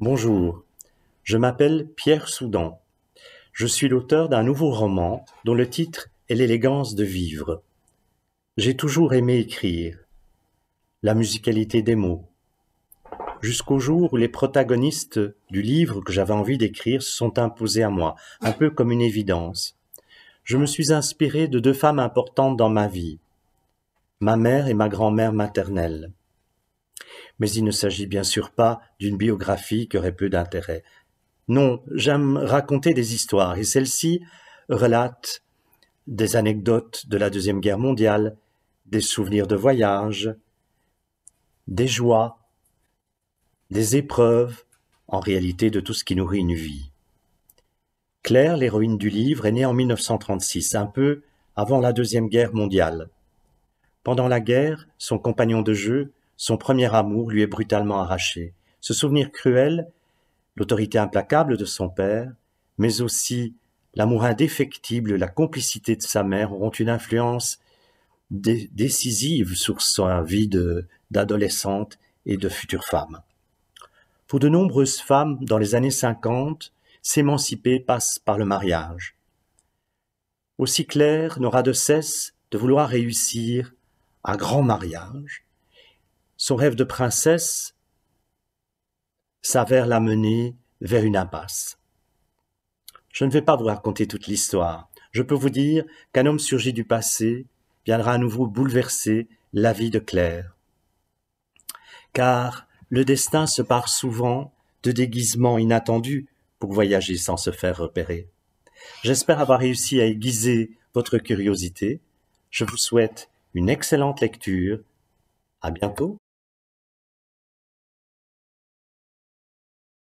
Bonjour, je m'appelle Pierre Soudan. Je suis l'auteur d'un nouveau roman dont le titre est L'élégance de vivre. J'ai toujours aimé écrire, la musicalité des mots, jusqu'au jour où les protagonistes du livre que j'avais envie d'écrire se sont imposés à moi, un peu comme une évidence. Je me suis inspiré de deux femmes importantes dans ma vie, ma mère et ma grand-mère maternelle. Mais il ne s'agit bien sûr pas d'une biographie qui aurait peu d'intérêt. Non, j'aime raconter des histoires et celle-ci relate des anecdotes de la Deuxième Guerre mondiale, des souvenirs de voyage, des joies, des épreuves, en réalité de tout ce qui nourrit une vie. Claire, l'héroïne du livre, est née en 1936, un peu avant la Deuxième Guerre mondiale. Pendant la guerre, son compagnon de jeu, son premier amour lui est brutalement arraché. Ce souvenir cruel, l'autorité implacable de son père, mais aussi l'amour indéfectible, la complicité de sa mère auront une influence décisive sur sa vie d'adolescente et de future femme. Pour de nombreuses femmes dans les années 50, s'émanciper passe par le mariage. Aussi Claire n'aura de cesse de vouloir réussir un grand mariage son rêve de princesse s'avère l'amener vers une impasse. Je ne vais pas vous raconter toute l'histoire. Je peux vous dire qu'un homme surgi du passé viendra à nouveau bouleverser la vie de Claire. Car le destin se part souvent de déguisements inattendus pour voyager sans se faire repérer. J'espère avoir réussi à aiguiser votre curiosité. Je vous souhaite une excellente lecture. À bientôt.